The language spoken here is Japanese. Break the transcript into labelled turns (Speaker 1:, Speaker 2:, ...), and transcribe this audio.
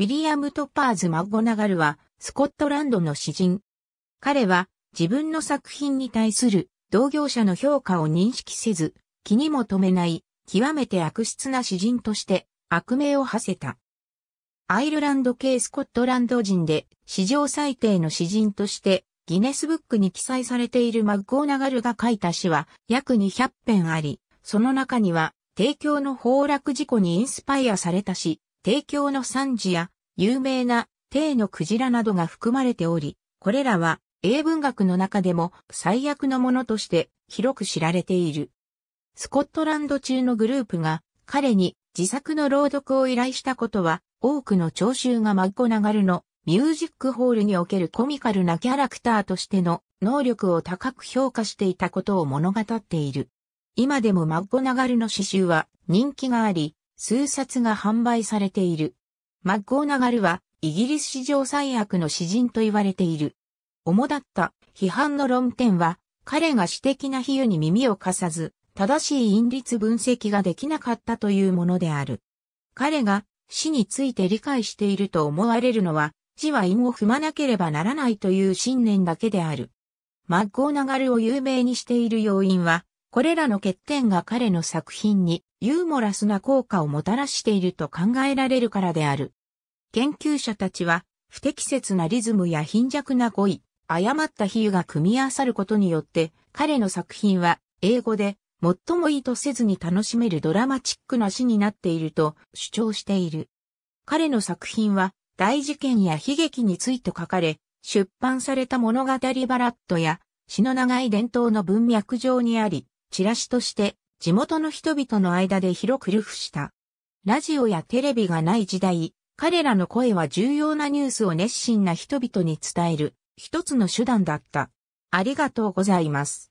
Speaker 1: ウィリアム・トッパーズ・マッゴナガルは、スコットランドの詩人。彼は、自分の作品に対する同業者の評価を認識せず、気にも留めない、極めて悪質な詩人として悪名を馳せた。アイルランド系スコットランド人で史上最低の詩人としてギネスブックに記載されているマッゴーナガルが書いた詩は約200編あり、その中には提供の崩落事故にインスパイアされた詩、提供の産事や有名な帝のクジラなどが含まれており、これらは英文学の中でも最悪のものとして広く知られている。スコットランド中のグループが彼に自作の朗読を依頼したことは多くの聴衆がマッコナガルのミュージックホールにおけるコミカルなキャラクターとしての能力を高く評価していたことを物語っている。今でもマッコナガルの詩集は人気があり、数冊が販売されている。マッゴーナガルは、イギリス史上最悪の詩人と言われている。主だった批判の論点は、彼が詩的な比喩に耳を貸さず、正しい因律分析ができなかったというものである。彼が詩について理解していると思われるのは、字は因を踏まなければならないという信念だけである。マッゴーナガルを有名にしている要因は、これらの欠点が彼の作品にユーモラスな効果をもたらしていると考えられるからである。研究者たちは、不適切なリズムや貧弱な語彙、誤った比喩が組み合わさることによって、彼の作品は英語で最もいいとせずに楽しめるドラマチックな詩になっていると主張している。彼の作品は大事件や悲劇について書かれ、出版された物語バラットや詩の長い伝統の文脈上にあり、チラシとして地元の人々の間で広く流布した。ラジオやテレビがない時代、彼らの声は重要なニュースを熱心な人々に伝える一つの手段だった。ありがとうございます。